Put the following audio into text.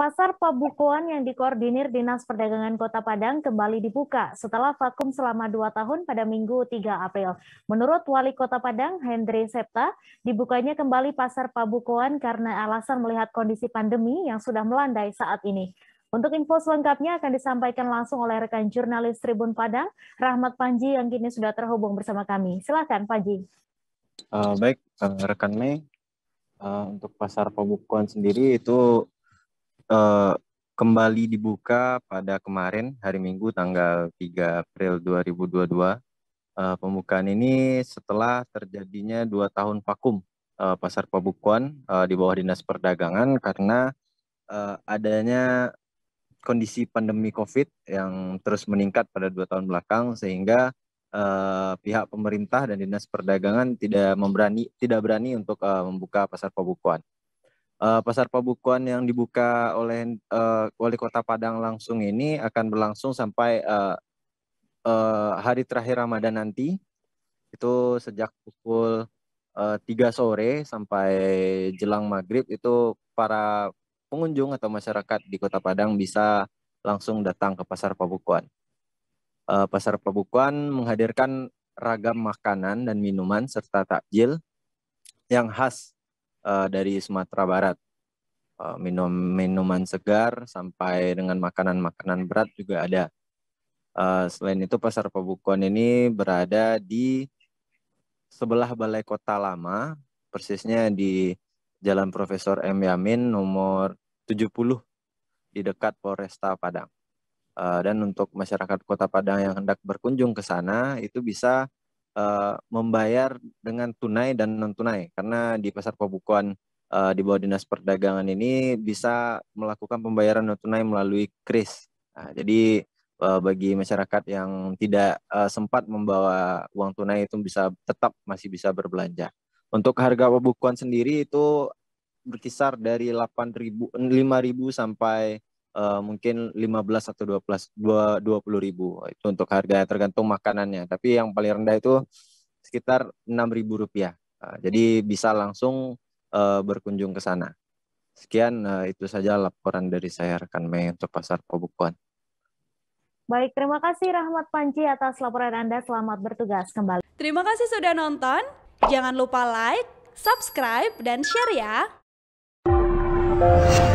Pasar Pabukuan yang dikoordinir Dinas Perdagangan Kota Padang kembali dibuka setelah vakum selama dua tahun pada Minggu 3 April. Menurut Wali Kota Padang, Hendri Septa, dibukanya kembali Pasar Pabukuan karena alasan melihat kondisi pandemi yang sudah melandai saat ini. Untuk info selengkapnya akan disampaikan langsung oleh rekan jurnalis Tribun Padang, Rahmat Panji yang kini sudah terhubung bersama kami. Silakan Panji. Uh, baik, uh, rekan Mei, uh, untuk pasar Pabukuan sendiri itu uh, kembali dibuka pada kemarin hari Minggu tanggal 3 April 2022. Uh, eh, pembukaan ini setelah terjadinya dua tahun vakum uh, pasar Pabukuan uh, di bawah Dinas Perdagangan karena uh, adanya kondisi pandemi COVID yang terus meningkat pada dua tahun belakang sehingga uh, pihak pemerintah dan Dinas Perdagangan tidak memberani tidak berani untuk uh, membuka pasar Pabukuan uh, pasar pembukuan yang dibuka oleh uh, wali kota Padang langsung ini akan berlangsung sampai uh, uh, hari terakhir Ramadan nanti itu sejak pukul tiga uh, sore sampai jelang maghrib itu para pengunjung atau masyarakat di kota Padang bisa langsung datang ke pasar Pabukuan. Uh, pasar Pabukuan menghadirkan ragam makanan dan minuman serta takjil yang khas uh, dari Sumatera Barat. Uh, minum minuman segar sampai dengan makanan-makanan berat juga ada. Uh, selain itu pasar pebukuan ini berada di sebelah Balai Kota Lama, persisnya di Jalan Profesor M Yamin nomor 70 di dekat Polresta Padang. Uh, dan untuk masyarakat Kota Padang yang hendak berkunjung ke sana itu bisa uh, membayar dengan tunai dan non tunai karena di pasar pembukuan uh, eh, di bawah dinas perdagangan ini bisa melakukan pembayaran non tunai melalui kris. Nah, jadi uh, bagi masyarakat yang tidak uh, sempat membawa uang tunai itu bisa tetap masih bisa berbelanja. Untuk harga pembukuan sendiri itu berkisar dari 8.000 5.000 sampai uh, mungkin 15 atau 12 20 ribu itu untuk harga tergantung makanannya tapi yang paling rendah itu sekitar 6 ribu rupiah eh, jadi bisa langsung uh, berkunjung ke sana sekian uh, itu saja laporan dari saya rekan Mei untuk pasar pembukuan Baik, terima kasih Rahmat Panji atas laporan Anda. Selamat bertugas kembali. Terima kasih sudah nonton. Jangan lupa like, subscribe, dan share ya.